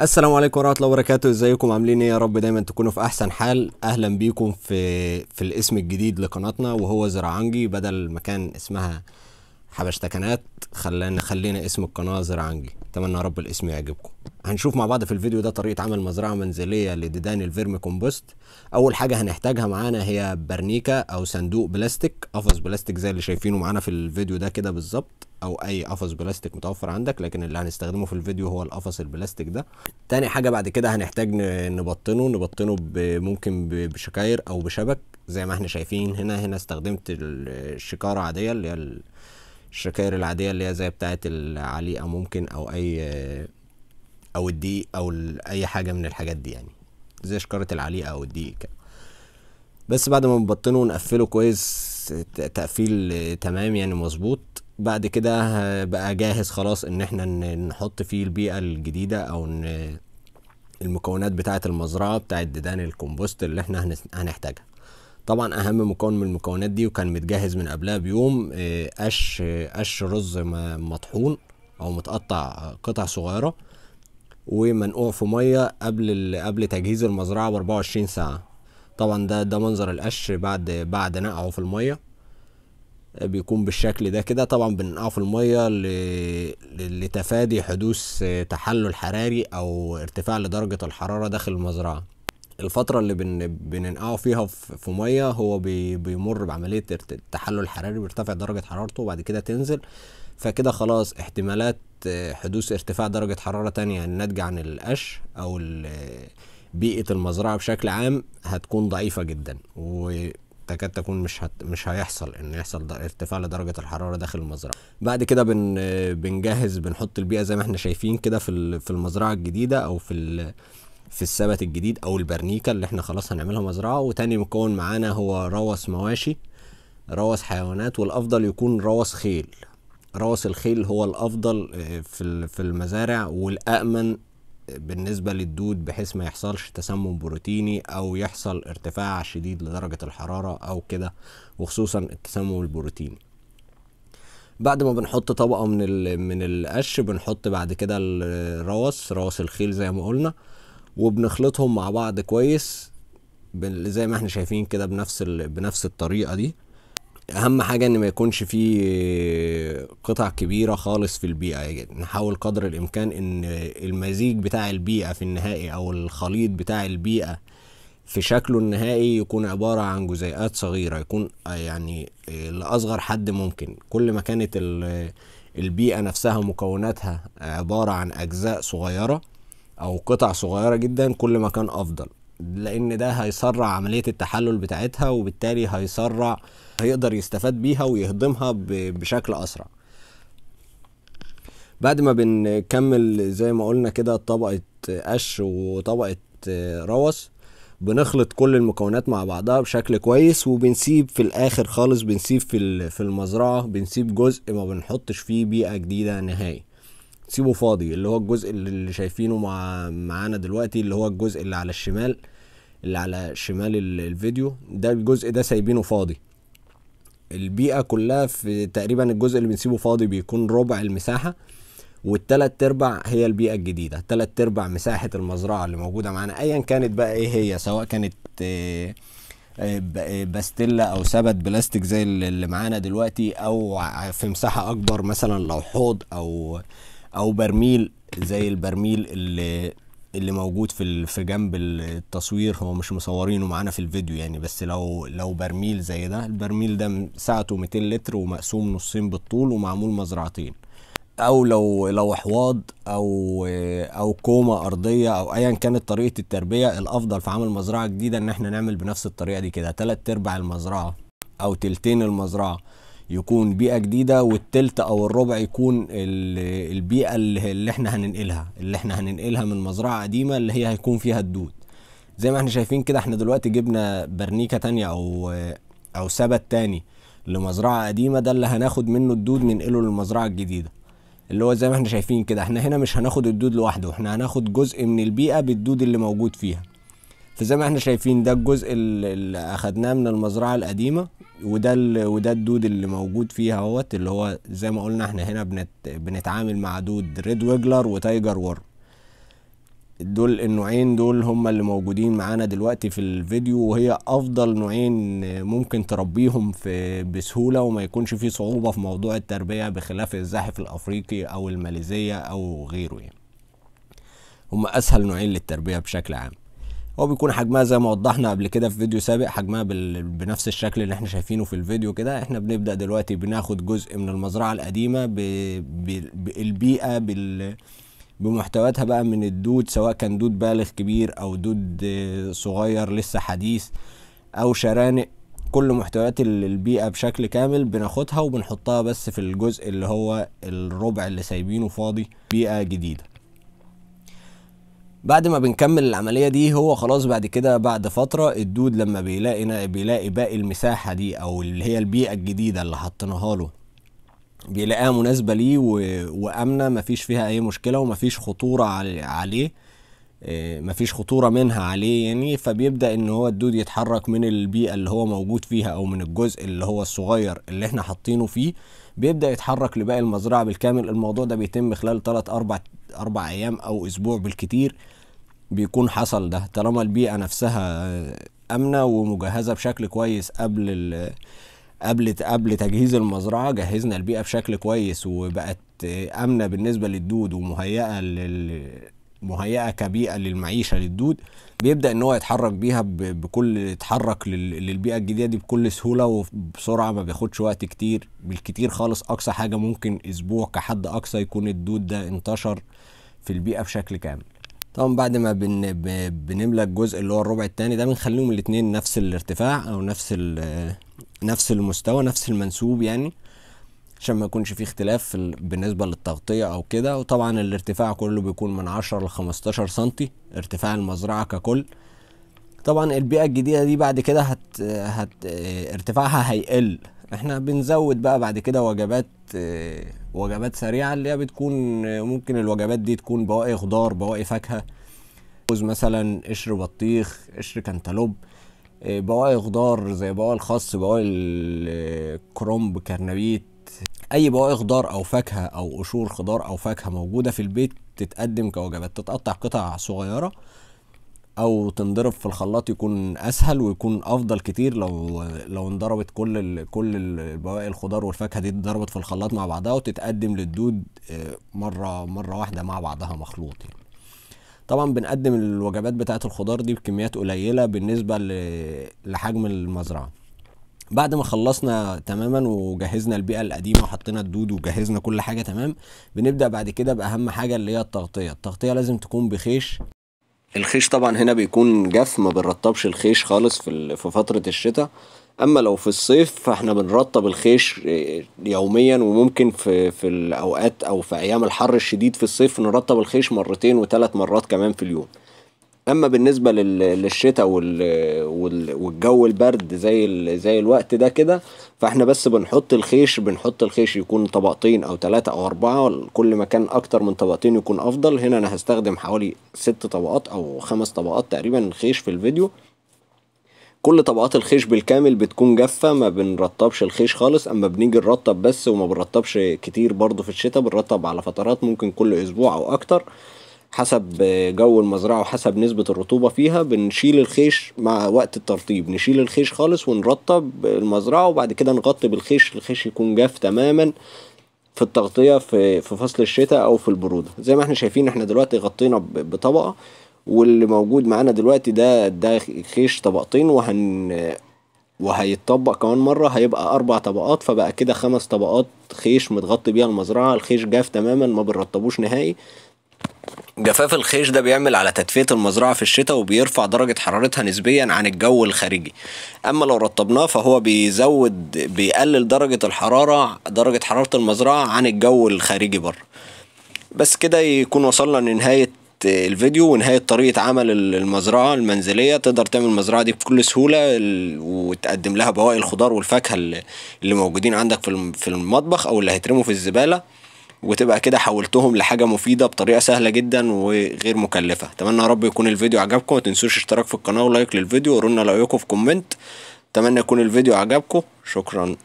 السلام عليكم ورحمه الله وبركاته ازيكم عاملين ايه يا رب دايما تكونوا في احسن حال اهلا بيكم في في الاسم الجديد لقناتنا وهو زراعنجي بدل ما كان اسمها حبشتكنات خلانا خلينا اسم القناه زرعنجي اتمنى يا رب الاسم يعجبكم هنشوف مع بعض في الفيديو ده طريقه عمل مزرعه منزليه لديدان الفيرم كومبوست اول حاجه هنحتاجها معانا هي برنيكه او صندوق بلاستيك قفص بلاستيك زي اللي شايفينه معانا في الفيديو ده كده بالظبط او اي قفص بلاستيك متوفر عندك لكن اللي هنستخدمه في الفيديو هو القفص البلاستيك ده تاني حاجه بعد كده هنحتاج نبطنه نبطنه ممكن بشكاير او بشبك زي ما احنا شايفين هنا هنا استخدمت الشكاره عاديه اللي هي الشكاير العاديه اللي هي زي بتاعه العليقه ممكن او اي او الدقيق او اي حاجه من الحاجات دي يعني زي شكاره العليقه او الدقيق كده بس بعد ما نبطنه ونقفله كويس تقفيل تمام يعني مظبوط بعد كده بقى جاهز خلاص ان احنا نحط فيه البيئه الجديده او المكونات بتاعه المزرعه بتاعه ديدان الكومبوست اللي احنا هنحتاجها طبعا اهم مكون من المكونات دي وكان متجهز من قبلها بيوم آه، قش قش رز مطحون او متقطع قطع صغيره ومنقوع في ميه قبل قبل تجهيز المزرعه ب 24 ساعه طبعا ده ده منظر القش بعد بعد نقعه في الميه آه، بيكون بالشكل ده كده طبعا بننقعه في الميه لتفادي حدوث آه، تحلل حراري او ارتفاع لدرجه الحراره داخل المزرعه الفترة اللي بن... بننقعه فيها في مية هو بي... بيمر بعملية تحلل حراري بيرتفع درجة حرارته وبعد كده تنزل فكده خلاص احتمالات آه، حدوث ارتفاع درجة حرارة تانية الناتجة يعني عن القش أو بيئة المزرعة بشكل عام هتكون ضعيفة جدا وتكاد تكون مش هت... مش هيحصل إن يحصل ارتفاع لدرجة الحرارة داخل المزرعة. بعد كده بن... بنجهز بنحط البيئة زي ما احنا شايفين كده في في المزرعة الجديدة أو في ال... في السبت الجديد او البرنيكا اللي احنا خلاص هنعملها مزرعه وتاني مكون معانا هو روث مواشي روث حيوانات والافضل يكون روث خيل روث الخيل هو الافضل آه، في في المزارع والامن بالنسبه للدود بحيث ما يحصلش تسمم بروتيني او يحصل ارتفاع شديد لدرجه الحراره او كده وخصوصا التسمم البروتيني بعد ما بنحط طبقه من من القش بنحط بعد كده الروس روث الخيل زي ما قلنا آه وبنخلطهم مع بعض كويس زي ما احنا شايفين كده بنفس بنفس الطريقه دي اهم حاجه ان ما يكونش فيه قطع كبيره خالص في البيئه يعني نحاول قدر الامكان ان المزيج بتاع البيئه في النهائي او الخليط بتاع البيئه في شكله النهائي يكون عبارة عن جزيئات صغيرة يكون يعني لأصغر حد ممكن كل ما كانت البيئة نفسها مكوناتها عبارة عن أجزاء صغيرة او قطع صغيره جدا كل ما كان افضل لان ده هيسرع عمليه التحلل بتاعتها وبالتالي هيسرع هيقدر يستفاد بيها ويهضمها بشكل اسرع بعد ما بنكمل زي ما قلنا كده طبقه قش وطبقه روث بنخلط كل المكونات مع بعضها بشكل كويس وبنسيب في الاخر خالص بنسيب في في المزرعه بنسيب جزء ما بنحطش فيه بيئه جديده نهائي تسيبه فاضي اللي هو الجزء اللي شايفينه مع معانا دلوقتي اللي هو الجزء اللي على الشمال اللي على شمال الفيديو ده الجزء ده سايبينه فاضي البيئة كلها في تقريبا الجزء اللي بنسيبه فاضي بيكون ربع المساحة والتلات ارباع هي البيئة الجديدة تلات ارباع مساحة المزرعة اللي موجودة معانا ايا كانت بقى ايه هي سواء كانت آه، آه، باستيلا آه، او سبت بلاستيك زي اللي معانا دلوقتي او في مساحه اكبر مثلا لو حوض او او برميل زي البرميل اللي اللي موجود في في جنب التصوير هو مش مصورينه معانا في الفيديو يعني بس لو لو برميل زي ده البرميل ده سعته 200 لتر ومقسوم نصين بالطول ومعمول مزرعتين او لو لو حواض او او كومه ارضيه او ايا كانت طريقه التربيه الافضل في عمل مزرعه جديده ان احنا نعمل بنفس الطريقه دي كده تلات ارباع المزرعه او تلتين المزرعه يكون بيئه جديده والتلت او الربع يكون البيئه اللي احنا هننقلها اللي احنا هننقلها من مزرعه قديمه اللي هي هيكون فيها الدود زي ما احنا شايفين كده احنا دلوقتي جبنا برنيكه تانية او او سبت تاني لمزرعه قديمه ده اللي هناخد منه الدود ننقله للمزرعه الجديده اللي هو زي ما احنا شايفين كده احنا هنا مش هناخد الدود لوحده احنا هناخد جزء من البيئه بالدود اللي موجود فيها فزي ما احنا شايفين ده الجزء اللي اخدناه من المزرعه القديمه وده ال... وده الدود اللي موجود فيها اهوت اللي هو زي ما قلنا احنا هنا بنت... بنتعامل مع دود ريد ويجلر وتايجر ورم دول النوعين دول هما اللي موجودين معانا دلوقتي في الفيديو وهي افضل نوعين ممكن تربيهم في بسهوله وما يكونش في صعوبه في موضوع التربيه بخلاف الزاحف الافريقي او الماليزيه او غيره يعني هما اسهل نوعين للتربيه بشكل عام هو بيكون حجمها زي ما وضحنا قبل كده في فيديو سابق حجمها بنفس الشكل اللي احنا شايفينه في الفيديو كده احنا بنبدا دلوقتي بناخد جزء من المزرعه القديمه بالبيئه بال... بمحتوياتها بقى من الدود سواء كان دود بالغ كبير او دود صغير لسه حديث او شرانق كل محتويات البيئة بشكل كامل بناخدها وبنحطها بس في الجزء اللي هو الربع اللي سايبينه فاضي بيئة جديدة بعد ما بنكمل العمليه دي هو خلاص بعد كده بعد فتره الدود لما بيلاقي بيلاقي باقي المساحه دي او اللي هي البيئه الجديده اللي حطيناها له بيلاقيها مناسبه ليه و... وامنه مفيش فيها اي مشكله ومفيش خطوره عليه آه، مفيش خطوره منها عليه يعني فبيبدا ان هو الدود يتحرك من البيئه اللي هو موجود فيها او من الجزء اللي هو الصغير اللي احنا حاطينه فيه بيبدا يتحرك لباقي المزرعه بالكامل الموضوع ده بيتم خلال 3 4 اربع ايام او اسبوع بالكتير بيكون حصل ده طالما البيئه نفسها امنه ومجهزه بشكل كويس قبل ال قبل قبل تجهيز المزرعه جهزنا البيئه بشكل كويس وبقت امنه بالنسبه للدود ومهيئه لل مهيئه كبيئه للمعيشه للدود بيبدا ان هو يتحرك بيها بكل يتحرك للبيئه الجديده دي بكل سهوله وبسرعه ما بياخدش وقت كتير بالكتير خالص اقصى حاجه ممكن اسبوع كحد اقصى يكون الدود ده انتشر في البيئه بشكل كامل طبعا بعد ما بن بنملى الجزء اللي هو الربع الثاني ده بنخليهم الاثنين نفس الارتفاع او نفس نفس المستوى نفس المنسوب يعني عشان ما يكونش في اختلاف في بالنسبه للتغطيه او كده وطبعا الارتفاع كله بيكون من 10 ل 15 سنتي ارتفاع المزرعه ككل طبعا البيئه الجديده دي بعد كده هت... هت ارتفاعها هيقل احنا بنزود بقى بعد كده وجبات وجبات سريعه اللي هي بتكون ممكن الوجبات دي تكون بواقي خضار بواقي فاكهه مثلا قشر بطيخ قشر كنتالوب آه، بواقي خضار زي بواقي الخس بواقي الكرومب آه، كرنبيت اي بواقي خضار او فاكهه او قشور خضار او فاكهه موجوده في البيت تتقدم كوجبات تتقطع قطع صغيره او تنضرب في الخلاط يكون اسهل ويكون افضل كتير لو لو انضربت كل ال كل بواقي الخضار والفاكهه دي اتضربت في الخلاط مع بعضها وتتقدم للدود آه، مره مره واحده مع بعضها مخلوط يعني. طبعا بنقدم الوجبات بتاعت الخضار دي بكميات قليله بالنسبه لحجم المزرعه بعد ما خلصنا تماما وجهزنا البيئه القديمه وحطينا الدود وجهزنا كل حاجه تمام بنبدا بعد كده باهم حاجه اللي هي التغطيه التغطيه لازم تكون بخيش الخيش طبعا هنا بيكون جاف ما بنرطبش الخيش خالص في فتره الشتاء اما لو في الصيف فاحنا بنرطب الخيش يوميا وممكن في في الاوقات او في ايام الحر الشديد في الصيف نرطب الخيش مرتين وثلاث مرات كمان في اليوم اما بالنسبه للشتاء والجو البرد زي زي الوقت ده كده فاحنا بس بنحط الخيش بنحط الخيش يكون طبقتين او ثلاثه او اربعه كل ما كان اكتر من طبقتين يكون افضل هنا انا هستخدم حوالي ست طبقات او خمس طبقات تقريبا الخيش في الفيديو كل طبقات الخيش بالكامل بتكون جافة ما بنرطبش الخيش خالص اما بنيجي نرطب بس وما بنرطبش كتير برضو في الشتاء بنرطب على فترات ممكن كل اسبوع او اكتر حسب جو المزرعة وحسب نسبة الرطوبة فيها بنشيل الخيش مع وقت الترطيب نشيل الخيش خالص ونرطب المزرعة وبعد كده نغطي بالخيش الخيش يكون جاف تماما في التغطية في فصل الشتاء أو في البرودة زي ما احنا شايفين احنا دلوقتي غطينا بطبقة واللي موجود معانا دلوقتي ده ده خيش طبقتين وهن وهيتطبق كمان مرة هيبقى أربع طبقات فبقى كده خمس طبقات خيش متغطي بيها المزرعة الخيش جاف تماما ما بنرطبوش نهائي جفاف الخيش ده بيعمل على تدفئة المزرعة في الشتاء وبيرفع درجة حرارتها نسبيا عن الجو الخارجي أما لو رطبناه فهو بيزود بيقلل درجة الحرارة درجة حرارة المزرعة عن الجو الخارجي بره بس كده يكون وصلنا لنهاية الفيديو ونهاية طريقة عمل المزرعة المنزلية تقدر تعمل المزرعة دي بكل سهولة وتقدم لها بواقي الخضار والفاكهة اللي موجودين عندك في المطبخ أو اللي هيترموا في الزبالة وتبقى كده حولتهم لحاجة مفيدة بطريقة سهلة جدا وغير مكلفة أتمنى يا رب يكون الفيديو عجبكم متنسوش اشتراك في القناة ولايك للفيديو ورونا رأيكم في كومنت أتمنى يكون الفيديو عجبكم شكرا